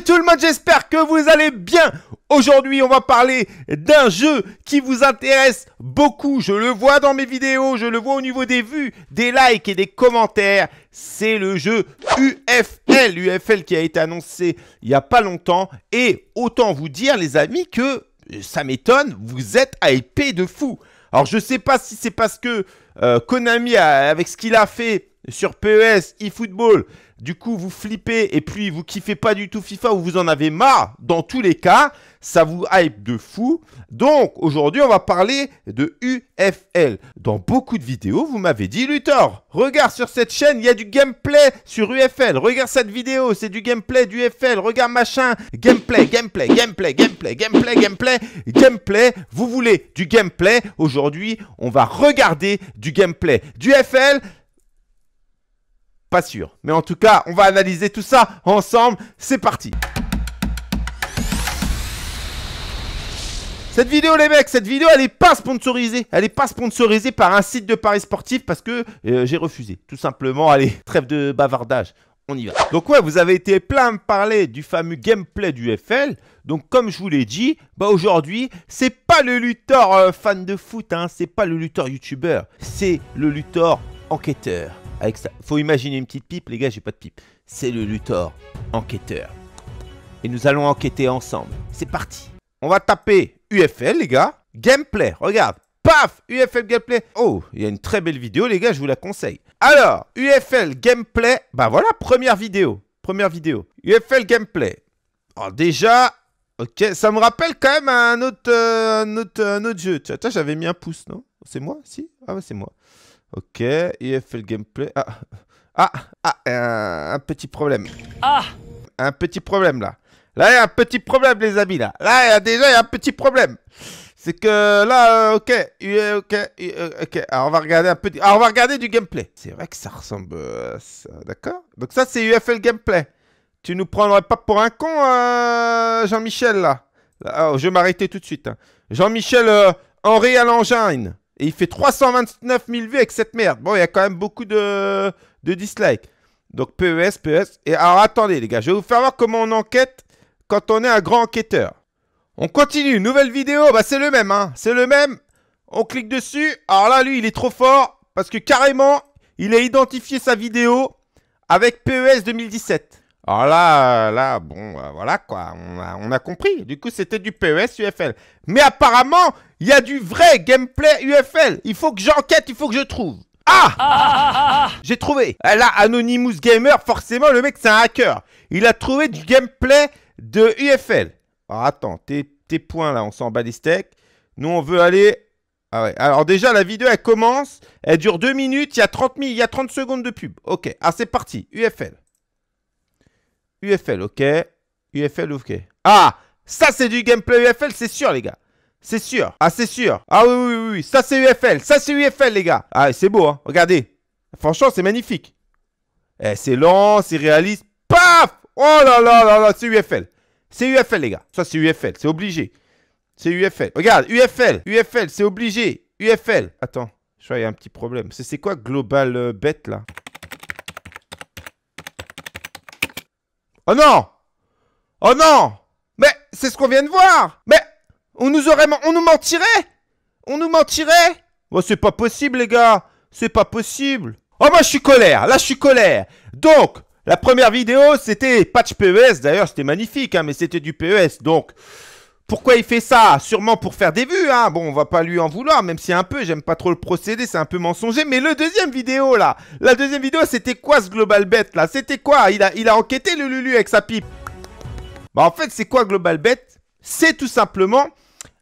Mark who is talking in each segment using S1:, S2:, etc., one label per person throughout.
S1: tout le monde, j'espère que vous allez bien. Aujourd'hui, on va parler d'un jeu qui vous intéresse beaucoup. Je le vois dans mes vidéos, je le vois au niveau des vues, des likes et des commentaires. C'est le jeu UFL. UFL qui a été annoncé il n'y a pas longtemps. Et autant vous dire, les amis, que euh, ça m'étonne, vous êtes hypé de fou. Alors, je ne sais pas si c'est parce que euh, Konami, avec ce qu'il a fait, sur PES, eFootball. Du coup, vous flippez et puis vous kiffez pas du tout FIFA ou vous en avez marre. Dans tous les cas, ça vous hype de fou. Donc, aujourd'hui, on va parler de UFL. Dans beaucoup de vidéos, vous m'avez dit, Luthor, regarde sur cette chaîne, il y a du gameplay sur UFL. Regarde cette vidéo, c'est du gameplay d'UFL. Regarde machin. Gameplay, gameplay, gameplay, gameplay, gameplay, gameplay, gameplay. Vous voulez du gameplay Aujourd'hui, on va regarder du gameplay. D'UFL, pas sûr. Mais en tout cas, on va analyser tout ça ensemble. C'est parti Cette vidéo, les mecs, cette vidéo, elle n'est pas sponsorisée. Elle n'est pas sponsorisée par un site de paris sportif parce que euh, j'ai refusé. Tout simplement, allez, trêve de bavardage. On y va. Donc ouais, vous avez été plein à me parler du fameux gameplay du FL. Donc comme je vous l'ai dit, bah aujourd'hui, c'est pas le Luthor euh, fan de foot, hein, c'est pas le Luthor YouTuber. c'est le Luthor enquêteur avec Faut imaginer une petite pipe, les gars, j'ai pas de pipe. C'est le Luthor, enquêteur. Et nous allons enquêter ensemble. C'est parti. On va taper UFL, les gars. Gameplay, regarde. Paf UFL Gameplay. Oh, il y a une très belle vidéo, les gars, je vous la conseille. Alors, UFL Gameplay. Bah voilà, première vidéo. Première vidéo. UFL Gameplay. Alors déjà, ok, ça me rappelle quand même un autre, euh, un autre, un autre jeu. j'avais mis un pouce, non C'est moi Si Ah bah c'est moi. Ok, UFL gameplay. Ah, ah, ah un, petit problème. Ah Un petit problème là. Là, il y a un petit problème, les amis. Là, là y a, déjà, il y a un petit problème. C'est que là, euh, ok, ok, euh, ok. Alors, ah, on va regarder un petit, Alors, ah, on va regarder du gameplay. C'est vrai que ça ressemble à ça, d'accord Donc, ça, c'est UFL gameplay. Tu nous prendrais pas pour un con, euh, Jean-Michel, là. Alors, ah, je vais m'arrêter tout de suite. Hein. Jean-Michel Henri à l'engine. Et il fait 329 000 vues avec cette merde. Bon, il y a quand même beaucoup de, dislikes. Donc PES, PES. Et alors attendez les gars, je vais vous faire voir comment on enquête quand on est un grand enquêteur. On continue, nouvelle vidéo, bah c'est le même, hein. C'est le même. On clique dessus. Alors là, lui, il est trop fort parce que carrément, il a identifié sa vidéo avec PES 2017. Alors ah, là, là, bon, euh, voilà quoi, on a, compris. Du coup, c'était du PES UFL. Mais apparemment, il y a du vrai gameplay UFL. Il faut que j'enquête, il faut que je trouve. Ah, ah. J'ai trouvé. Euh, là, Anonymous Gamer, forcément, le mec, c'est un hacker. Il a trouvé du gameplay de UFL. Alors attends, tes, points là, on s'en bat les steaks. Nous, on veut aller... Ah Alors déjà, la vidéo, elle commence, elle dure 2 minutes, il y a 30 il y a 30 secondes de pub. Ok, ah c'est parti, UFL. UFL, ok. UFL, ok. Ah, ça c'est du gameplay UFL, c'est sûr, les gars. C'est sûr. Ah, c'est sûr. Ah oui, oui, oui, Ça c'est UFL. Ça c'est UFL, les gars. Ah, c'est beau, hein. Regardez. Franchement, c'est magnifique. c'est lent, c'est réaliste. Paf Oh là là là là, c'est UFL. C'est UFL, les gars. Ça, c'est UFL. C'est obligé. C'est UFL. Regarde, UFL. UFL, c'est obligé. UFL. Attends, je crois qu'il y a un petit problème. C'est quoi Global Bête là Oh non Oh non Mais c'est ce qu'on vient de voir Mais on nous aurait... On nous mentirait On nous mentirait Bon, oh, c'est pas possible, les gars C'est pas possible Oh, moi, je suis colère Là, je suis colère Donc, la première vidéo, c'était patch PES. D'ailleurs, c'était magnifique, hein, mais c'était du PES, donc... Pourquoi il fait ça Sûrement pour faire des vues, hein. Bon, on va pas lui en vouloir, même si un peu, j'aime pas trop le procédé, c'est un peu mensonger. Mais le deuxième vidéo, là La deuxième vidéo, c'était quoi ce Global Bet, là C'était quoi il a, il a enquêté le Lulu avec sa pipe. Bah, en fait, c'est quoi Global Bet C'est tout simplement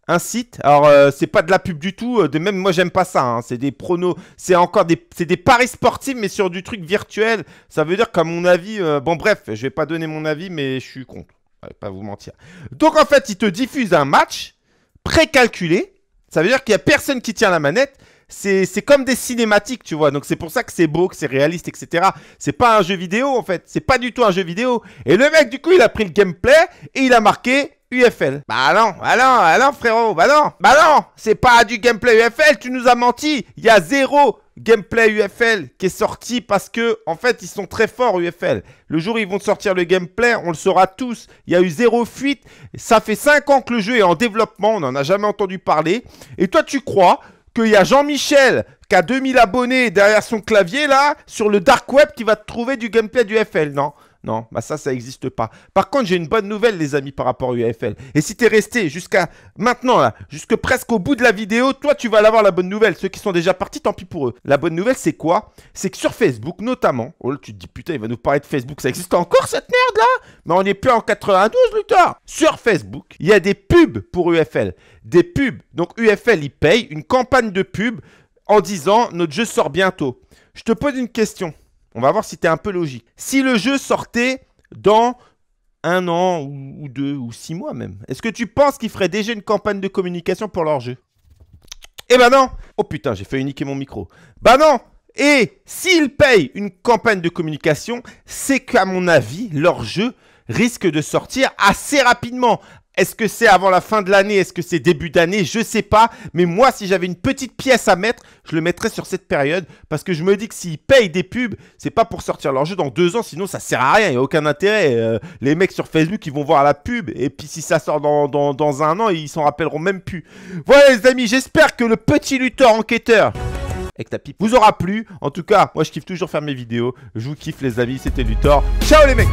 S1: un site. Alors, euh, c'est pas de la pub du tout. Euh, de même, moi, j'aime pas ça. Hein. C'est des pronos. C'est encore des, c'est des paris sportifs, mais sur du truc virtuel. Ça veut dire qu'à mon avis, euh, bon, bref, je vais pas donner mon avis, mais je suis contre. Ah, pas vous mentir. Donc en fait, il te diffuse un match précalculé. Ça veut dire qu'il n'y a personne qui tient la manette. C'est comme des cinématiques, tu vois. Donc c'est pour ça que c'est beau, que c'est réaliste, etc. C'est pas un jeu vidéo, en fait. C'est pas du tout un jeu vidéo. Et le mec, du coup, il a pris le gameplay et il a marqué UFL. Bah non, bah non, bah non, frérot, bah non, bah non, c'est pas du gameplay UFL, tu nous as menti. Il y a zéro gameplay UFL qui est sorti parce que, en fait, ils sont très forts UFL. Le jour ils vont sortir le gameplay, on le saura tous. Il y a eu zéro fuite. Ça fait 5 ans que le jeu est en développement. On n'en a jamais entendu parler. Et toi, tu crois qu'il y a Jean-Michel qui a 2000 abonnés derrière son clavier là, sur le dark web qui va te trouver du gameplay du FL, non non, bah ça, ça n'existe pas. Par contre, j'ai une bonne nouvelle, les amis, par rapport à UFL. Et si es resté jusqu'à maintenant, là, jusque presque au bout de la vidéo, toi, tu vas l'avoir la bonne nouvelle. Ceux qui sont déjà partis, tant pis pour eux. La bonne nouvelle, c'est quoi C'est que sur Facebook, notamment, oh tu te dis, putain, il va nous parler de Facebook, ça existe encore cette merde, là Mais on n'est plus en 92, Luthor Sur Facebook, il y a des pubs pour UFL. Des pubs. Donc, UFL, il paye une campagne de pub en disant, notre jeu sort bientôt. Je te pose une question. On va voir si tu un peu logique. Si le jeu sortait dans un an ou, deux ou six mois même, est-ce que tu penses qu'ils feraient déjà une campagne de communication pour leur jeu Eh ben non Oh putain, j'ai fait niquer mon micro. Bah ben non Et s'ils payent une campagne de communication, c'est qu'à mon avis, leur jeu risque de sortir assez rapidement, est-ce que c'est avant la fin de l'année Est-ce que c'est début d'année Je sais pas. Mais moi, si j'avais une petite pièce à mettre, je le mettrais sur cette période. Parce que je me dis que s'ils payent des pubs, c'est pas pour sortir leur jeu dans deux ans. Sinon, ça sert à rien. Il n'y a aucun intérêt. Euh, les mecs sur Facebook, ils vont voir la pub. Et puis, si ça sort dans, un an, ils s'en rappelleront même plus. Voilà, les amis. J'espère que le petit lutteur enquêteur avec ta pipe vous aura plu. En tout cas, moi, je kiffe toujours faire mes vidéos. Je vous kiffe, les amis. C'était Luthor. Ciao, les mecs